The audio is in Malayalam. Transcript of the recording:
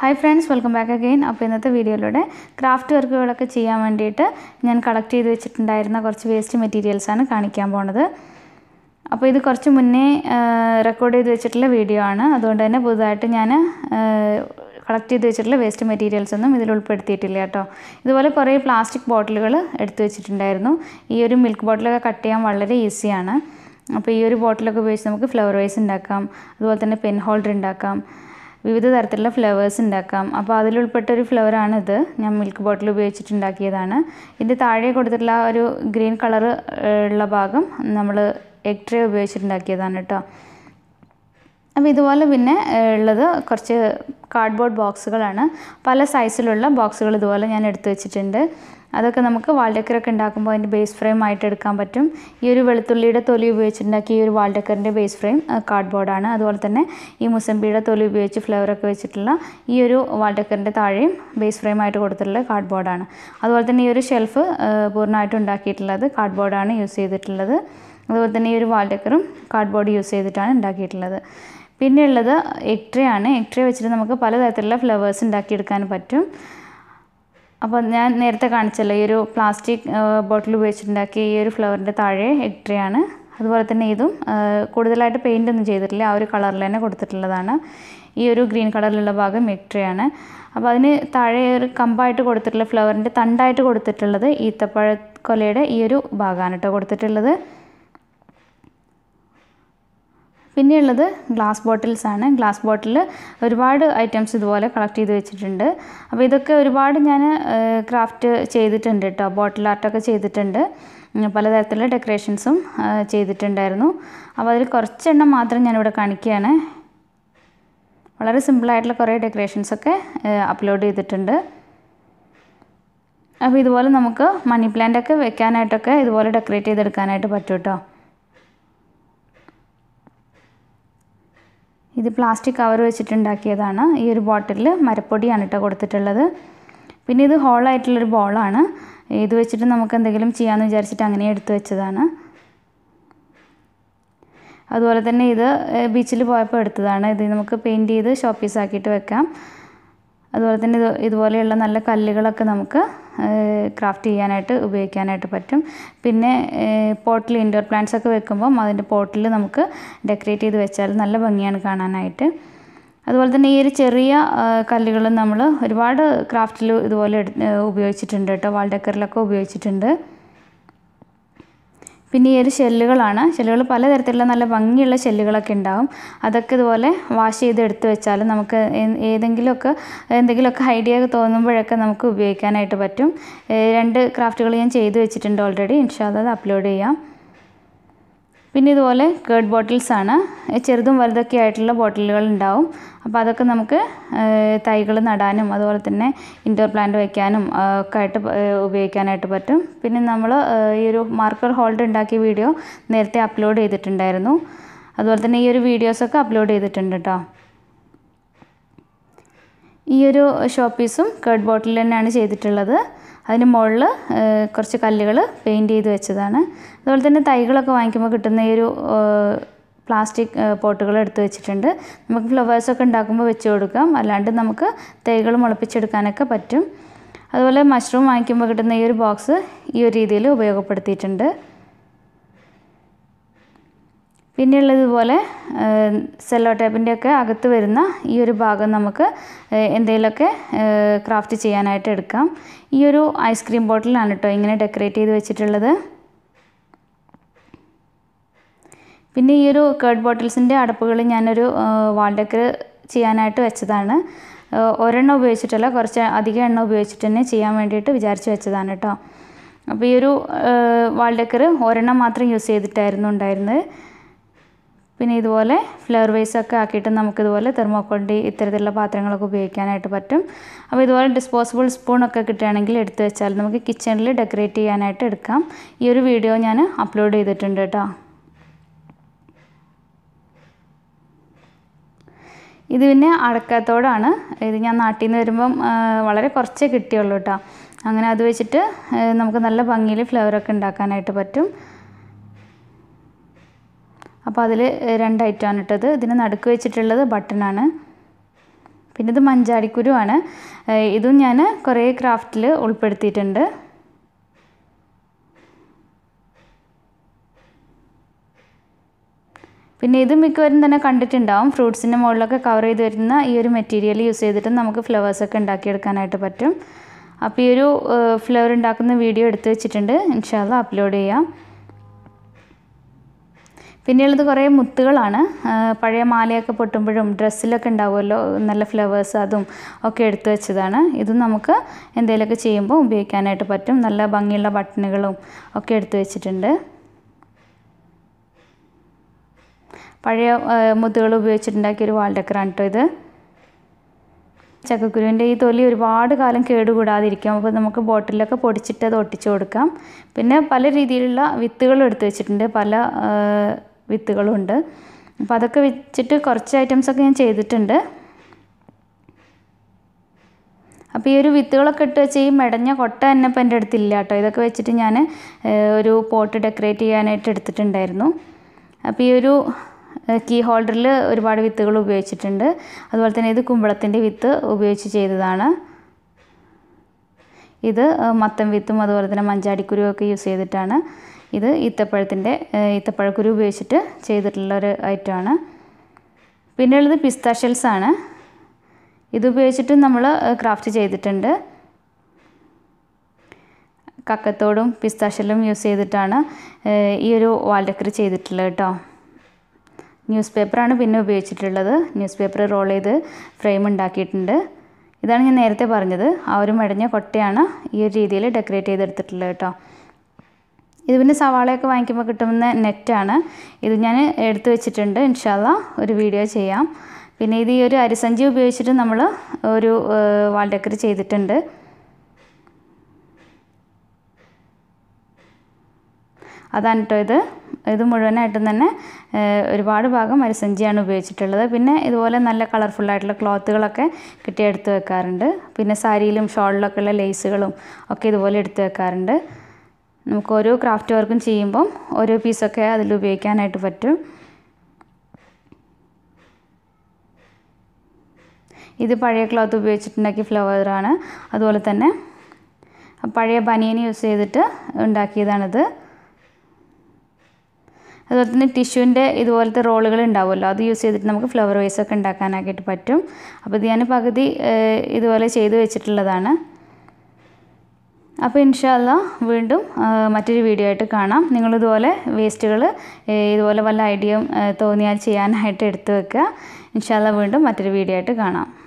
hi friends welcome back again അപ്പോൾ ഇന്നത്തെ വീഡിയോയിലൂടെ ക്രാഫ്റ്റ് വർക്കുകളൊക്കെ ചെയ്യാൻ വേണ്ടിയിട്ട് ഞാൻ കളക്ട് ചെയ്ത് വെച്ചിട്ടുണ്ടായിരുന്ന കുറച്ച് വേസ്റ്റ് മെറ്റീരിയൽസാണ് കാണിക്കാൻ പോണത് അപ്പോൾ ഇത് കുറച്ച് മുന്നേ റെക്കോർഡ് ചെയ്ത് വെച്ചിട്ടുള്ള വീഡിയോ ആണ് അതുകൊണ്ട് തന്നെ പുതുതായിട്ട് ഞാൻ കളക്ട് ചെയ്ത് വെച്ചിട്ടുള്ള വേസ്റ്റ് മെറ്റീരിയൽസ് ഒന്നും ഇതിൽ ഉൾപ്പെടുത്തിയിട്ടില്ല കേട്ടോ ഇതുപോലെ കുറേ പ്ലാസ്റ്റിക് ബോട്ടിലുകൾ എടുത്തു വെച്ചിട്ടുണ്ടായിരുന്നു ഈ ഒരു മിൽക്ക് ബോട്ടിലൊക്കെ കട്ട് ചെയ്യാൻ വളരെ ഈസിയാണ് അപ്പോൾ ഈ ഒരു ബോട്ടിലൊക്കെ ഉപയോഗിച്ച് നമുക്ക് ഫ്ലവർ വൈസ് ഉണ്ടാക്കാം അതുപോലെ തന്നെ പെൻ ഹോൾഡർ ഉണ്ടാക്കാം വിവിധ തരത്തിലുള്ള ഫ്ലവേഴ്സ് ഉണ്ടാക്കാം അപ്പോൾ അതിലുൾപ്പെട്ട ഒരു ഫ്ലവറാണിത് ഞാൻ മിൽക്ക് ബോട്ടിൽ ഉപയോഗിച്ചിട്ട് ഇതിൻ്റെ താഴെ കൊടുത്തിട്ടുള്ള ഒരു ഗ്രീൻ കളർ ഉള്ള ഭാഗം നമ്മൾ എഗ് ട്രേ ഉപയോഗിച്ചിട്ടുണ്ടാക്കിയതാണ് കേട്ടോ അപ്പോൾ ഇതുപോലെ പിന്നെ ഉള്ളത് കുറച്ച് കാർഡ്ബോർഡ് ബോക്സുകളാണ് പല സൈസിലുള്ള ബോക്സുകൾ ഇതുപോലെ ഞാൻ എടുത്തു വെച്ചിട്ടുണ്ട് അതൊക്കെ നമുക്ക് വാൾ ഡെക്കറൊക്കെ ഉണ്ടാക്കുമ്പോൾ അതിൻ്റെ ബേസ് ഫ്രെയിം ആയിട്ട് എടുക്കാൻ പറ്റും ഈ ഒരു വെളുത്തുള്ളിയുടെ തൊലി ഉപയോഗിച്ചിട്ടുണ്ടാക്കി ഈ ഒരു വാൾ ഡെക്കറിൻ്റെ ബേസ് ഫ്രെയിം കാർഡ്ബോർഡാണ് അതുപോലെ തന്നെ ഈ മുസമ്പിയുടെ തൊലി ഉപയോഗിച്ച് ഒക്കെ വെച്ചിട്ടുള്ള ഈ ഒരു വാൾ ഡെക്കറിൻ്റെ താഴെയും ബേസ് ഫ്രെയിം ആയിട്ട് കൊടുത്തിട്ടുള്ളത് കാർഡ്ബോർഡാണ് അതുപോലെ തന്നെ ഈ ഒരു ഷെൽഫ് പൂർണ്ണമായിട്ട് ഉണ്ടാക്കിയിട്ടുള്ളത് കാർഡ്ബോർഡാണ് യൂസ് ചെയ്തിട്ടുള്ളത് അതുപോലെ തന്നെ ഈ ഒരു വാൾ ഡെക്കറും കാർഡ്ബോർഡ് യൂസ് ചെയ്തിട്ടാണ് ഉണ്ടാക്കിയിട്ടുള്ളത് പിന്നെ ഉള്ളത് എഗ് ട്രേ ആണ് എഗ് ട്രേ വെച്ചിട്ട് നമുക്ക് പലതരത്തിലുള്ള ഫ്ലവേഴ്സ് ഉണ്ടാക്കിയെടുക്കാൻ പറ്റും അപ്പോൾ ഞാൻ നേരത്തെ കാണിച്ചല്ലോ ഈ ഒരു പ്ലാസ്റ്റിക് ബോട്ടിൽ ഉപയോഗിച്ചിട്ടുണ്ടാക്കിയ ഈ ഒരു ഫ്ലവറിൻ്റെ താഴെ എഗ് ട്രേ ആണ് അതുപോലെ തന്നെ ഇതും കൂടുതലായിട്ട് പെയിൻ്റ് ഒന്നും ചെയ്തിട്ടില്ല ആ ഒരു കളറിൽ തന്നെ കൊടുത്തിട്ടുള്ളതാണ് ഈ ഒരു ഗ്രീൻ കളറിലുള്ള ഭാഗം എഗ് ട്രേ ആണ് അപ്പോൾ അതിന് താഴെ ഒരു കമ്പായിട്ട് കൊടുത്തിട്ടുള്ള ഫ്ലവറിൻ്റെ തണ്ടായിട്ട് കൊടുത്തിട്ടുള്ളത് ഈത്തപ്പഴ കൊലയുടെ ഈ ഒരു ഭാഗമാണ് കേട്ടോ കൊടുത്തിട്ടുള്ളത് പിന്നെയുള്ളത് ഗ്ലാസ് ബോട്ടിൽസ് ആണ് ഗ്ലാസ് ബോട്ടിൽ ഒരുപാട് ഐറ്റംസ് ഇതുപോലെ കളക്ട് ചെയ്ത് വെച്ചിട്ടുണ്ട് അപ്പോൾ ഇതൊക്കെ ഒരുപാട് ഞാൻ ക്രാഫ്റ്റ് ചെയ്തിട്ടുണ്ട് കേട്ടോ ബോട്ടിൽ ആർട്ടൊക്കെ ചെയ്തിട്ടുണ്ട് പലതരത്തിലുള്ള ഡെക്കറേഷൻസും ചെയ്തിട്ടുണ്ടായിരുന്നു അപ്പോൾ അതിൽ കുറച്ചെണ്ണം മാത്രം ഞാനിവിടെ കാണിക്കുകയാണ് വളരെ സിമ്പിളായിട്ടുള്ള കുറേ ഡെക്കറേഷൻസൊക്കെ അപ്ലോഡ് ചെയ്തിട്ടുണ്ട് അപ്പോൾ ഇതുപോലെ നമുക്ക് മണി പ്ലാന്റ് ഒക്കെ വെക്കാനായിട്ടൊക്കെ ഇതുപോലെ ഡെക്കറേറ്റ് ചെയ്തെടുക്കാനായിട്ട് പറ്റും കേട്ടോ ഇത് പ്ലാസ്റ്റിക് കവർ വെച്ചിട്ടുണ്ടാക്കിയതാണ് ഈ ഒരു ബോട്ടിലിൽ മരപ്പൊടിയാണ് കേട്ടോ കൊടുത്തിട്ടുള്ളത് പിന്നെ ഇത് ഹോളായിട്ടുള്ളൊരു ബോളാണ് ഇത് വെച്ചിട്ട് നമുക്ക് എന്തെങ്കിലും ചെയ്യാമെന്ന് വിചാരിച്ചിട്ട് അങ്ങനെ എടുത്തു വെച്ചതാണ് അതുപോലെ തന്നെ ഇത് ബീച്ചിൽ പോയപ്പോൾ എടുത്തതാണ് ഇത് നമുക്ക് പെയിൻറ്റ് ചെയ്ത് ഷോപ്പീസാക്കിയിട്ട് വെക്കാം അതുപോലെ തന്നെ ഇതുപോലെയുള്ള നല്ല കല്ലുകളൊക്കെ നമുക്ക് ക്രാഫ്റ്റ് ചെയ്യാനായിട്ട് ഉപയോഗിക്കാനായിട്ട് പറ്റും പിന്നെ പോട്ടിൽ ഇൻഡോർ പ്ലാന്റ്സ് ഒക്കെ വെക്കുമ്പം അതിൻ്റെ പോട്ടിൽ നമുക്ക് ഡെക്കറേറ്റ് ചെയ്ത് വെച്ചാൽ നല്ല ഭംഗിയാണ് കാണാനായിട്ട് അതുപോലെ തന്നെ ഈ ഒരു ചെറിയ കല്ലുകളും നമ്മൾ ഒരുപാട് ക്രാഫ്റ്റിൽ ഇതുപോലെ ഉപയോഗിച്ചിട്ടുണ്ട് കേട്ടോ വാൾ ഡെക്കറിലൊക്കെ ഉപയോഗിച്ചിട്ടുണ്ട് പിന്നെ ഈ ഒരു ഷെല്ലുകളാണ് ഷെല്ലുകൾ പലതരത്തിലുള്ള നല്ല ഭംഗിയുള്ള ഷെല്ലുകളൊക്കെ ഉണ്ടാവും അതൊക്കെ ഇതുപോലെ വാഷ് ചെയ്ത് എടുത്തു വെച്ചാൽ നമുക്ക് ഏതെങ്കിലുമൊക്കെ എന്തെങ്കിലുമൊക്കെ ഐഡിയ തോന്നുമ്പോഴൊക്കെ നമുക്ക് ഉപയോഗിക്കാനായിട്ട് പറ്റും രണ്ട് ക്രാഫ്റ്റുകൾ ഞാൻ ചെയ്ത് വെച്ചിട്ടുണ്ട് ഓൾറെഡി ഇൻഷാ അത് അപ്ലോഡ് ചെയ്യാം പിന്നെ ഇതുപോലെ കേർഡ് ബോട്ടിൽസാണ് ചെറുതും വലുതൊക്കെ ആയിട്ടുള്ള ബോട്ടിലുകൾ ഉണ്ടാവും അപ്പോൾ അതൊക്കെ നമുക്ക് തൈകൾ നടാനും അതുപോലെ തന്നെ ഇൻഡോർ പ്ലാന്റ് വയ്ക്കാനും ഒക്കെ ആയിട്ട് ഉപയോഗിക്കാനായിട്ട് പറ്റും പിന്നെ നമ്മൾ ഈ ഒരു മാർക്കർ ഹോൾഡ് ഉണ്ടാക്കിയ വീഡിയോ നേരത്തെ അപ്ലോഡ് ചെയ്തിട്ടുണ്ടായിരുന്നു അതുപോലെ തന്നെ ഈ ഒരു വീഡിയോസൊക്കെ അപ്ലോഡ് ചെയ്തിട്ടുണ്ട് കേട്ടോ ഈ ഒരു ഷോപ്പീസും കേർഡ് ബോട്ടിൽ തന്നെയാണ് ചെയ്തിട്ടുള്ളത് അതിന് മുകളിൽ കുറച്ച് കല്ലുകൾ പെയിൻറ്റ് ചെയ്ത് വെച്ചതാണ് അതുപോലെ തന്നെ തൈകളൊക്കെ വാങ്ങിക്കുമ്പോൾ കിട്ടുന്ന ഈ ഒരു പ്ലാസ്റ്റിക് പോട്ടുകൾ എടുത്ത് വെച്ചിട്ടുണ്ട് നമുക്ക് ഫ്ലവേഴ്സൊക്കെ ഉണ്ടാക്കുമ്പോൾ വെച്ച് കൊടുക്കാം അല്ലാണ്ട് നമുക്ക് തൈകൾ മുളപ്പിച്ചെടുക്കാനൊക്കെ പറ്റും അതുപോലെ മഷ്റൂം വാങ്ങിക്കുമ്പോൾ കിട്ടുന്ന ഈ ഒരു ബോക്സ് ഈ ഒരു രീതിയിൽ ഉപയോഗപ്പെടുത്തിയിട്ടുണ്ട് പിന്നെയുള്ളത് ഇതുപോലെ സെല്ലോ ടേപ്പിൻ്റെ ഒക്കെ അകത്ത് വരുന്ന ഈ ഒരു ഭാഗം നമുക്ക് എന്തെങ്കിലുമൊക്കെ ക്രാഫ്റ്റ് ചെയ്യാനായിട്ട് എടുക്കാം ഈ ഒരു ഐസ്ക്രീം ബോട്ടിലാണ് കേട്ടോ ഇങ്ങനെ ഡെക്കറേറ്റ് ചെയ്ത് വെച്ചിട്ടുള്ളത് പിന്നെ ഈ ഒരു കേർഡ് ബോട്ടിൽസിൻ്റെ അടപ്പുകൾ ഞാനൊരു വാൾ ഡെക്കർ ചെയ്യാനായിട്ട് വെച്ചതാണ് ഒരെണ്ണം ഉപയോഗിച്ചിട്ടല്ല കുറച്ച് അധികം എണ്ണ ഉപയോഗിച്ചിട്ട് തന്നെ ചെയ്യാൻ വേണ്ടിയിട്ട് വിചാരിച്ച് വെച്ചതാണ് കേട്ടോ അപ്പോൾ ഈ ഒരു വാൾ ഡെക്കർ ഒരെണ്ണം മാത്രം യൂസ് ചെയ്തിട്ടായിരുന്നു ഉണ്ടായിരുന്നത് പിന്നെ ഇതുപോലെ ഫ്ലവർ വേസൊക്കെ ആക്കിയിട്ട് നമുക്കിതുപോലെ തെർമോക്കോളിൻ്റെ ഇത്തരത്തിലുള്ള പാത്രങ്ങളൊക്കെ ഉപയോഗിക്കാനായിട്ട് പറ്റും അപ്പോൾ ഇതുപോലെ ഡിസ്പോസിബിൾ സ്പൂണൊക്കെ കിട്ടുകയാണെങ്കിൽ എടുത്തു വെച്ചാൽ നമുക്ക് കിച്ചണിൽ ഡെക്കറേറ്റ് ചെയ്യാനായിട്ട് എടുക്കാം ഈ ഒരു വീഡിയോ ഞാൻ അപ്ലോഡ് ചെയ്തിട്ടുണ്ട് കേട്ടോ ഇത് പിന്നെ അടക്കത്തോടാണ് ഇത് ഞാൻ നാട്ടിൽ നിന്ന് വരുമ്പം വളരെ കുറച്ചേ കിട്ടിയുള്ളൂ കേട്ടോ അങ്ങനെ അത് വെച്ചിട്ട് നമുക്ക് നല്ല ഭംഗിയിൽ ഫ്ലവറൊക്കെ ഉണ്ടാക്കാനായിട്ട് പറ്റും അപ്പോൾ അതിൽ രണ്ടായിട്ടാണ് ഇട്ടത് ഇതിന് നടുക്ക് വെച്ചിട്ടുള്ളത് ബട്ടണാണ് പിന്നെ ഇത് മഞ്ചാടിക്കുരുവാണ് ഇതും ഞാൻ കുറേ ക്രാഫ്റ്റിൽ ഉൾപ്പെടുത്തിയിട്ടുണ്ട് പിന്നെ ഇത് മിക്കവരും തന്നെ കണ്ടിട്ടുണ്ടാവും ഫ്രൂട്ട്സിൻ്റെ മുകളിലൊക്കെ കവർ ചെയ്ത് വരുന്ന ഈ ഒരു മെറ്റീരിയൽ യൂസ് ചെയ്തിട്ട് നമുക്ക് ഫ്ലവേഴ്സൊക്കെ ഉണ്ടാക്കിയെടുക്കാനായിട്ട് പറ്റും അപ്പോൾ ഈ ഒരു ഫ്ലവർ ഉണ്ടാക്കുന്ന വീഡിയോ എടുത്ത് വെച്ചിട്ടുണ്ട് ഇൻഷാല്ല അപ്ലോഡ് ചെയ്യാം പിന്നെയുള്ളത് കുറേ മുത്തുകളാണ് പഴയ മാലയൊക്കെ പൊട്ടുമ്പോഴും ഡ്രസ്സിലൊക്കെ ഉണ്ടാവുമല്ലോ നല്ല ഫ്ലവേഴ്സ് അതും ഒക്കെ എടുത്തു വെച്ചതാണ് ഇതും നമുക്ക് എന്തെങ്കിലുമൊക്കെ ചെയ്യുമ്പോൾ ഉപയോഗിക്കാനായിട്ട് പറ്റും നല്ല ഭംഗിയുള്ള ബട്ടണുകളും ഒക്കെ എടുത്തു വെച്ചിട്ടുണ്ട് പഴയ മുത്തുകൾ ഉപയോഗിച്ചിട്ടുണ്ടാക്കിയൊരു ഒരു വാൾ ഡെക്കറാണ് കേട്ടോ ഇത് ചക്കക്കുരുവിൻ്റെ ഈ തൊലി ഒരുപാട് കാലം കേടുകൂടാതിരിക്കും അപ്പോൾ നമുക്ക് ബോട്ടിലൊക്കെ പൊടിച്ചിട്ട് അത് ഒട്ടിച്ചു കൊടുക്കാം പിന്നെ പല രീതിയിലുള്ള വിത്തുകളും എടുത്തു വെച്ചിട്ടുണ്ട് പല വിത്തുകളുണ്ട് അപ്പം അപ്പോൾ അതൊക്കെ വെച്ചിട്ട് കുറച്ച് ഐറ്റംസൊക്കെ ഞാൻ ചെയ്തിട്ടുണ്ട് അപ്പോൾ ഈ ഒരു വിത്തുകളൊക്കെ ഇട്ട് വെച്ച് ഈ മെടഞ്ഞ കൊട്ട തന്നെ ഇപ്പോൾ എൻ്റെ അടുത്തില്ല കേട്ടോ ഇതൊക്കെ വെച്ചിട്ട് ഞാൻ ഒരു പോട്ട് ഡെക്കറേറ്റ് ചെയ്യാനായിട്ട് എടുത്തിട്ടുണ്ടായിരുന്നു അപ്പോൾ ഈ ഒരു കീ ഹോൾഡറിൽ ഒരുപാട് വിത്തുകൾ ഉപയോഗിച്ചിട്ടുണ്ട് അതുപോലെ തന്നെ ഇത് കുമ്പളത്തിൻ്റെ വിത്ത് ഉപയോഗിച്ച് ചെയ്തതാണ് ഇത് മത്തം വിത്തും അതുപോലെ തന്നെ മഞ്ചാടിക്കുരുവൊക്കെ ഒക്കെ യൂസ് ചെയ്തിട്ടാണ് ഇത് ഈത്തപ്പഴത്തിൻ്റെ ഈത്തപ്പഴക്കുരു ഉപയോഗിച്ചിട്ട് ചെയ്തിട്ടുള്ള ഒരു ഐറ്റമാണ് പിന്നെയുള്ളത് പിസ്ത ഷെൽസാണ് ഇതുപയോഗിച്ചിട്ട് നമ്മൾ ക്രാഫ്റ്റ് ചെയ്തിട്ടുണ്ട് കക്കത്തോടും ഷെല്ലും യൂസ് ചെയ്തിട്ടാണ് ഈ ഒരു വാൽഡക്കറി ചെയ്തിട്ടുള്ളത് കേട്ടോ ന്യൂസ് പേപ്പറാണ് പിന്നെ ഉപയോഗിച്ചിട്ടുള്ളത് ന്യൂസ് പേപ്പർ റോൾ ചെയ്ത് ഫ്രെയിം ഉണ്ടാക്കിയിട്ടുണ്ട് ഇതാണ് ഞാൻ നേരത്തെ പറഞ്ഞത് ആ ഒരു മെടഞ്ഞ കൊട്ടയാണ് ഈ ഒരു രീതിയിൽ ഡെക്കറേറ്റ് ചെയ്തെടുത്തിട്ടുള്ളത് കേട്ടോ ഇത് പിന്നെ സവാളയൊക്കെ വാങ്ങിക്കുമ്പോൾ കിട്ടുന്ന നെറ്റാണ് ഇത് ഞാൻ എടുത്തു വെച്ചിട്ടുണ്ട് ഇൻഷാല്ല ഒരു വീഡിയോ ചെയ്യാം പിന്നെ ഇത് ഈ ഒരു അരിസഞ്ചി ഉപയോഗിച്ചിട്ട് നമ്മൾ ഒരു വാൾ ഡെക്കറി ചെയ്തിട്ടുണ്ട് അതാണ് കേട്ടോ ഇത് ഇത് മുഴുവനായിട്ടും തന്നെ ഒരുപാട് ഭാഗം അരിസഞ്ചിയാണ് ഉപയോഗിച്ചിട്ടുള്ളത് പിന്നെ ഇതുപോലെ നല്ല കളർഫുള്ളായിട്ടുള്ള ക്ലോത്തുകളൊക്കെ കിട്ടിയെടുത്ത് വെക്കാറുണ്ട് പിന്നെ സാരിയിലും ഷോളിലൊക്കെയുള്ള ലേസുകളും ഒക്കെ ഇതുപോലെ എടുത്തു വെക്കാറുണ്ട് നമുക്ക് ഓരോ ക്രാഫ്റ്റ് വർക്കും ചെയ്യുമ്പം ഓരോ പീസൊക്കെ അതിൽ ഉപയോഗിക്കാനായിട്ട് പറ്റും ഇത് പഴയ ക്ലോത്ത് ഉപയോഗിച്ചിട്ടുണ്ടാക്കിയ ഫ്ലവറാണ് അതുപോലെ തന്നെ പഴയ ബനിയനി യൂസ് ചെയ്തിട്ട് ഉണ്ടാക്കിയതാണിത് അതുപോലെ തന്നെ ടിഷ്യൂവിൻ്റെ ഇതുപോലത്തെ റോളുകൾ ഉണ്ടാവുമല്ലോ അത് യൂസ് ചെയ്തിട്ട് നമുക്ക് ഫ്ലവർ വൈസൊക്കെ ഉണ്ടാക്കാനായിട്ട് പറ്റും അപ്പോൾ ഇത് ഞാൻ പകുതി ഇതുപോലെ ചെയ്തു വെച്ചിട്ടുള്ളതാണ് അപ്പോൾ ഇൻഷാല്ല വീണ്ടും മറ്റൊരു വീഡിയോ ആയിട്ട് കാണാം നിങ്ങളിതുപോലെ വേസ്റ്റുകൾ ഇതുപോലെ വല്ല ഐഡിയയും തോന്നിയാൽ ചെയ്യാനായിട്ട് എടുത്തു വെക്കുക ഇൻഷാല്ല വീണ്ടും മറ്റൊരു വീഡിയോ ആയിട്ട് കാണാം